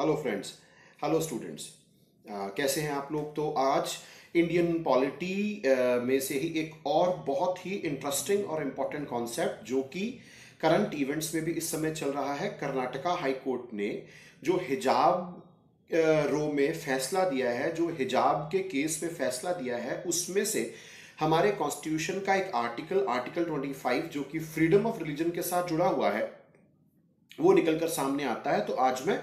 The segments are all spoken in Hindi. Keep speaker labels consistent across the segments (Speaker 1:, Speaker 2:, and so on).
Speaker 1: हेलो फ्रेंड्स हेलो स्टूडेंट्स कैसे हैं आप लोग तो आज इंडियन पॉलिटी uh, में से ही एक और बहुत ही इंटरेस्टिंग और इम्पॉर्टेंट कॉन्सेप्ट जो कि करंट इवेंट्स में भी इस समय चल रहा है कर्नाटका हाई कोर्ट ने जो हिजाब uh, रो में फैसला दिया है जो हिजाब के केस में फैसला दिया है उसमें से हमारे कॉन्स्टिट्यूशन का एक आर्टिकल आर्टिकल 25 जो कि फ्रीडम ऑफ रिलीजन के साथ जुड़ा हुआ है वो निकलकर सामने आता है तो आज मैं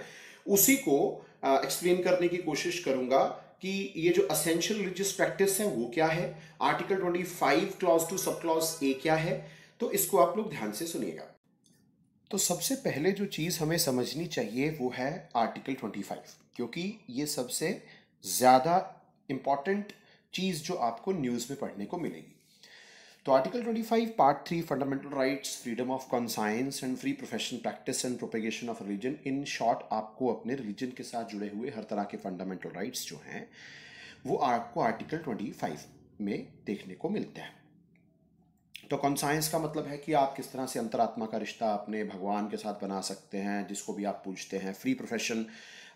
Speaker 1: उसी को एक्सप्लेन करने की कोशिश करूंगा कि ये जो असेंशियल रिलीजियस प्रैक्टिस है वो क्या है article 25 clause two sub clause A क्या है तो इसको आप लोग ध्यान से सुनिएगा तो सबसे पहले जो चीज़ हमें समझनी चाहिए वो है आर्टिकल 25 क्योंकि ये सबसे ज़्यादा इंपॉर्टेंट चीज़ जो आपको न्यूज़ में पढ़ने को मिलेगी तो article 25 part three fundamental rights freedom of conscience and free profession practice and propagation of religion in short आपको अपने रिलीजन के साथ जुड़े हुए हर तरह के फंडामेंटल राइट्स जो हैं वो आपको आर्टिकल 25 में देखने को मिलते हैं तो कॉन्साइंस का मतलब है कि आप किस तरह से अंतरात्मा का रिश्ता अपने भगवान के साथ बना सकते हैं जिसको भी आप पूछते हैं फ्री प्रोफेशन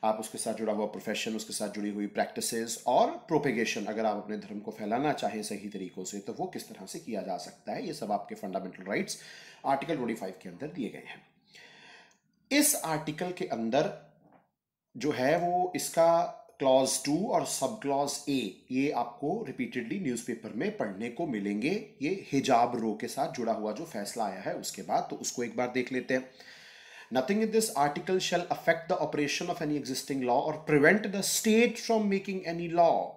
Speaker 1: आप उसके साथ जुड़ा हुआ प्रोफेशन उसके साथ जुड़ी हुई प्रैक्टिसेस और प्रोपेगेशन अगर आप अपने धर्म को फैलाना चाहें सही तरीकों से तो वो किस तरह से किया जा सकता है ये सब आपके fundamental rights article twenty five के अंदर दिए गए हैं इस आर्टिकल के अंदर जो है वो इसका क्लॉज टू और सब क्लॉज ए ये आपको रिपीटेडली न्यूज़पेपर में पढ़ने को मिलेंगे ये हिजाब रो के साथ जुड़ा हुआ जो फैसला आया है उसके बाद तो उसको एक बार देख लेते हैं Nothing in this article shall affect the operation of any existing law or prevent the state from making any law.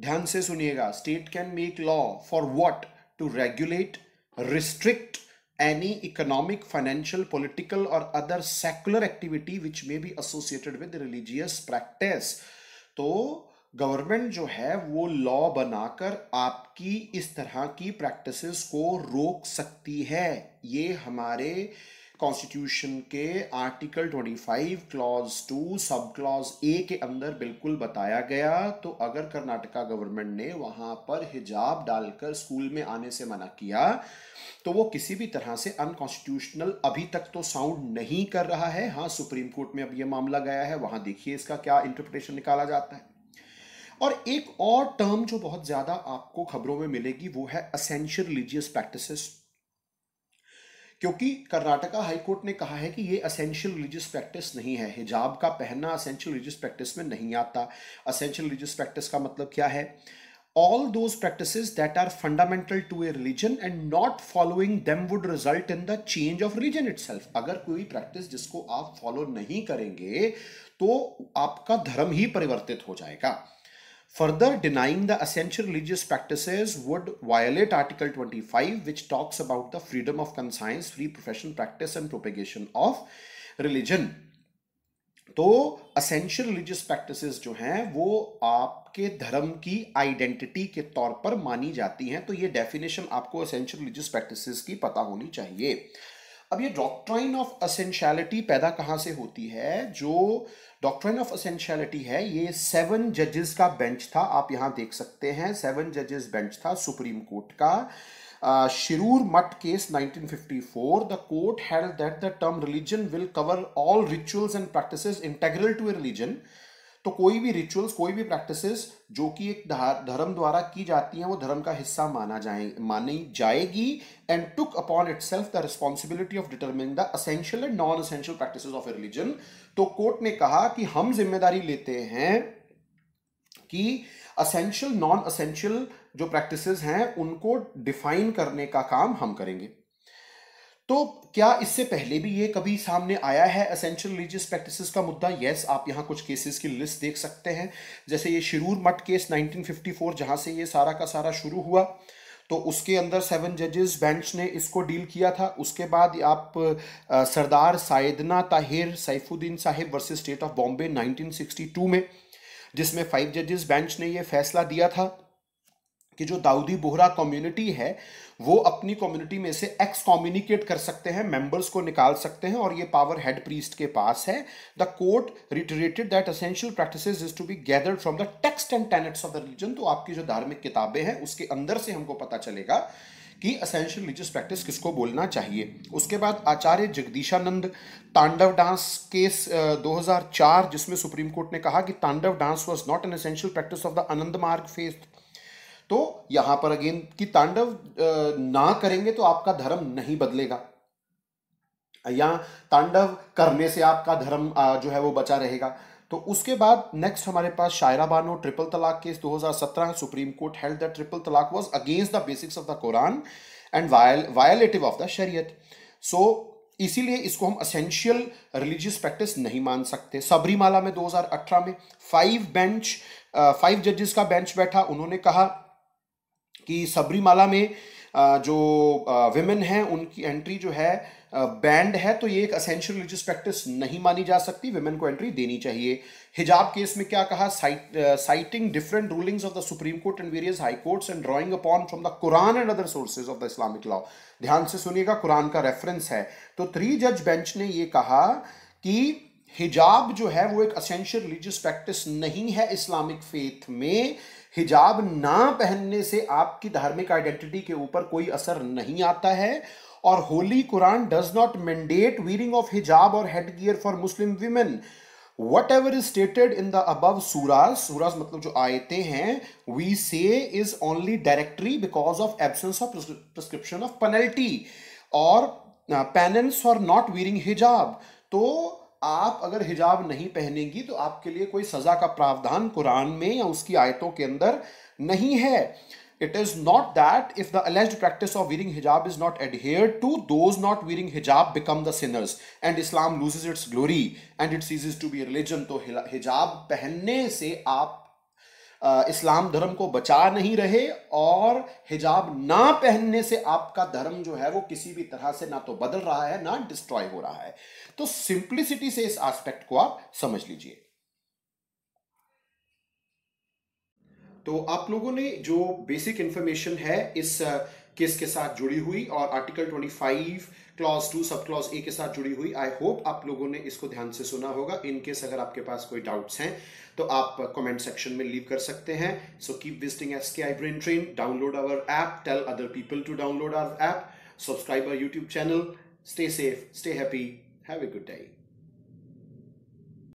Speaker 1: ध्यान से सुनिएगा state can make law for what to regulate restrict any economic, financial, political, or other secular activity which may be associated with religious practice. तो गवर्नमेंट जो है वो लॉ बनाकर आपकी इस तरह की प्रैक्टिसेस को रोक सकती है ये हमारे कॉन्स्टिट्यूशन के आर्टिकल 25 क्लॉज 2 सब क्लॉज ए के अंदर बिल्कुल बताया गया तो अगर कर्नाटका गवर्नमेंट ने वहां पर हिजाब डालकर स्कूल में आने से मना किया तो वो किसी भी तरह से अनकॉन्स्टिट्यूशनल अभी तक तो साउंड नहीं कर रहा है हाँ सुप्रीम कोर्ट में अब ये मामला गया है वहां देखिए इसका क्या इंटरप्रिटेशन निकाला जाता है और एक और टर्म जो बहुत ज़्यादा आपको खबरों में मिलेगी वो है असेंशियल रिलीजियस प्रैक्टिसेस क्योंकि कर्नाटका हाईकोर्ट ने कहा है कि ये असेंशियल रिलीजियस प्रैक्टिस नहीं है हिजाब का पहनना असेंशियल रिलीजियस प्रैक्टिस में नहीं आता असेंशियल रिलीजियस प्रैक्टिस का मतलब क्या है all those practice that are fundamental to a religion and not following them would result in the change of religion it अगर कोई प्रैक्टिस जिसको आप फॉलो नहीं करेंगे तो आपका धर्म ही परिवर्तित हो जाएगा Further, denying the essential religious practices would violate Article 25, which talks about the freedom of conscience, free profession, practice, and propagation of religion. तो असेंशियल रिलीजियस प्रैक्टिसेस जो हैं वो आपके धर्म की आइडेंटिटी के तौर पर मानी जाती हैं तो ये डेफिनेशन आपको असेंशियल रिलीजियस प्रैक्टिसेस की पता होनी चाहिए अब ये डॉक्ट्राइन ऑफ असेंशियलिटी पैदा कहाँ से होती है जो डॉक्ट्राइन ऑफ असेंशियलिटी है ये सेवन जजेस का बेंच था आप यहाँ देख सकते हैं सेवन जजेस बेंच था सुप्रीम कोर्ट का Shirur Mutt case 1954 the court held that the term religion will cover all rituals and practices integral to a religion तो कोई भी रिचुअल्स कोई भी प्रैक्टिसेस जो कि एक धर्म द्वारा की जाती हैं वो धर्म का हिस्सा माना जाए मानी जाएगी and took upon itself the responsibility of determining the essential and non essential practice of a religion तो कोर्ट ने कहा कि हम जिम्मेदारी लेते हैं कि असेंशियल नॉन असेंशियल जो प्रैक्टिसेस हैं उनको डिफाइन करने का काम हम करेंगे तो क्या इससे पहले भी ये कभी सामने आया है असेंशियल रिलीजियस प्रैक्टिसेस का मुद्दा यस आप यहाँ कुछ केसेस की लिस्ट देख सकते हैं जैसे ये शिरूर मठ केस 1954 जहाँ से ये सारा का सारा शुरू हुआ तो उसके अंदर सेवन जजेस बेंच ने इसको डील किया था उसके बाद आप Sardar Syedna Tahir Saifuddin Sahib versus state of Bombay 1962 में जिसमें फाइव जजेस बेंच ने ये फैसला दिया था कि जो दाऊदी बोहरा कम्युनिटी है वो अपनी कम्युनिटी में से एक्स कॉम्युनिकेट कर सकते हैं मेंबर्स को निकाल सकते हैं और ये पावर हेड प्रीस्ट के पास है the court reiterated that essential practice is to be gathered from the text and tenets of the religion तो आपकी जो धार्मिक किताबें हैं उसके अंदर से हमको पता चलेगा कि असेंशियल रिलीजियस प्रैक्टिस किसको बोलना चाहिए उसके बाद आचार्य जगदीशानंद तांडव डांस केस 2004 जिसमें सुप्रीम कोर्ट ने कहा कि Tandav dance was not an essential practice of the Ananda Marga faith तो यहां पर अगेन कि तांडव ना करेंगे तो आपका धर्म नहीं बदलेगा या तांडव करने से आपका धर्म जो है वो बचा रहेगा तो उसके बाद नेक्स्ट हमारे पास Shayara Bano triple talaq case 2017 supreme court held the triple talaq was against the basics of the Quran and violative of the Shariat so इसीलिए इसको हम असेंशियल रिलीजियस प्रैक्टिस नहीं मान सकते सबरीमाला में 2018 में फाइव बेंच फाइव जजेस का बेंच बैठा उन्होंने कहा कि सबरीमाला में जो वेमेन हैं उनकी एंट्री जो है बैंड है तो ये एक असेंशियल रिलीजियस प्रैक्टिस नहीं मानी जा सकती वेमेन को एंट्री देनी चाहिए हिजाब केस में क्या कहा citing different rulings of the supreme court and various high courts and drawing upon from the Quran and other sources of the Islamic law ध्यान से सुनिएगा कुरान का रेफरेंस है तो थ्री जज बेंच ने ये कहा कि हिजाब जो है वो एक असेंशियल रिलीजियस प्रैक्टिस नहीं है इस्लामिक फेथ में हिजाब ना पहनने से आपकी धार्मिक आइडेंटिटी के ऊपर कोई असर नहीं आता है और holy Quran does not mandate wearing of hijab और head gear for Muslim women whatever is stated in the above surahs surahs मतलब जो आयते हैं we say is only directory because of absence of prescription of penalty और penance for not wearing hijab तो आप अगर हिजाब नहीं पहनेंगी तो आपके लिए कोई सजा का प्रावधान कुरान में या उसकी आयतों के अंदर नहीं है it is not that if the alleged practice of wearing hijab is not adhere to those not wearing hijab become the sinners and Islam lose its glory and it ceases to be religion तो हिजाब पहनने से आप इस्लाम धर्म को बचा नहीं रहे और हिजाब ना पहनने से आपका धर्म जो है वो किसी भी तरह से ना तो बदल रहा है ना डिस्ट्रॉय हो रहा है तो सिंप्लिसिटी से इस एस्पेक्ट को आप समझ लीजिए तो आप लोगों ने जो बेसिक इन्फॉर्मेशन है इस किसके के साथ जुड़ी हुई और article 25 clause two sub clause A के साथ जुड़ी हुई आई होप आप लोगों ने इसको ध्यान से सुना होगा इन केस अगर आपके पास कोई डाउट्स हैं तो आप कमेंट सेक्शन में लीव कर सकते हैं so keep visiting S K I brain train download our app tell other people to download our app subscribe our YouTube channel stay safe stay happy have a good diet